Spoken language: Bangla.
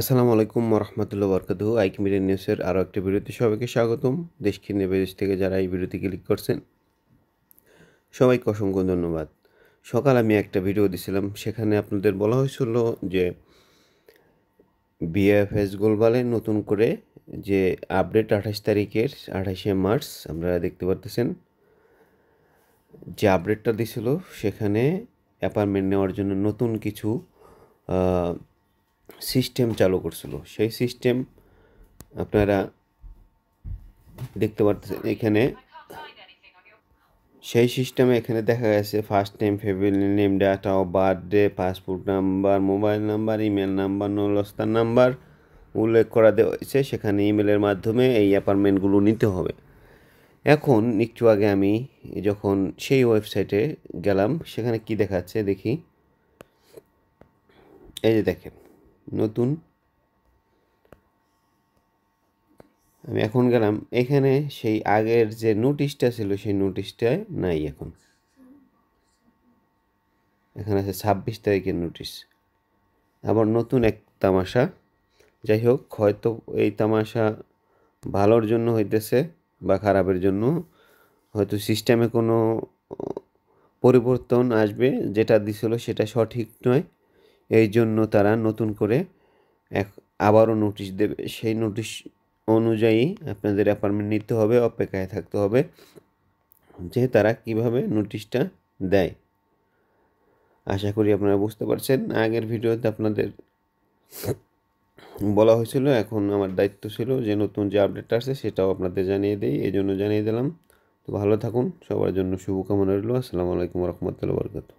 আসসালামু আলাইকুম রহমতুল্লাহ বরকাত আইকি মিডিয়া নিউজের আরও একটি বিরতি সবাইকে স্বাগতম দেশকে নেবেদেশ থেকে যারা এই বিরতি ক্লিক করছেন সবাইকে অসংখ্য ধন্যবাদ সকাল আমি একটা ভিডিও দিছিলাম সেখানে আপনাদের বলা হয়েছিল যে বিএফএস গোলবালে নতুন করে যে আপডেট আঠাশ তারিখের আঠাশে মার্চ আপনারা দেখতে পারতেছেন যে আপডেটটা দিছিল সেখানে অ্যাপার্টমেন্ট নেওয়ার জন্য নতুন কিছু সিস্টেম চালু করছিল সেই সিস্টেম আপনারা দেখতে পারতেছেন এখানে সেই সিস্টেমে এখানে দেখা গেছে first name family name data of birthday passport number mobile number email number নলস্তার নাম্বার উল্লেখ করা দেওয়া হয়েছে সেখানে ইমেলের মাধ্যমে এই অ্যাপার্টমেন্টগুলো নিতে হবে এখন একটু আগে আমি যখন সেই ওয়েবসাইটে গেলাম সেখানে কি দেখাচ্ছে দেখি এই যে দেখেন নতুন আমি এখন গেলাম এখানে সেই আগের যে নোটিশটা ছিল সেই নোটিশটায় নাই এখন এখানে আছে ছাব্বিশ তারিখের নোটিশ আবার নতুন এক তামাশা যাই হোক হয়তো এই তামাশা ভালোর জন্য হইতেছে বা খারাপের জন্য হয়তো সিস্টেমে কোনো পরিবর্তন আসবে যেটা দিছিল সেটা সঠিক নয় এই জন্য তারা নতুন করে এক আবারও নোটিশ দেবে সেই নোটিশ অনুযায়ী আপনাদের অ্যাপার্টমেন্ট নিতে হবে অপেক্ষায় থাকতে হবে যে তারা কিভাবে নোটিশটা দেয় আশা করি আপনারা বুঝতে পারছেন আগের ভিডিওতে আপনাদের বলা হয়েছিল এখন আমার দায়িত্ব ছিল যে নতুন যে আপডেটটা আছে সেটাও আপনাদের জানিয়ে দিই এই জন্য জানিয়ে দিলাম তো ভালো থাকুন সবার জন্য শুভকামনা রইল আসসালামু আলাইকুম রহমতুল্লা বরকাত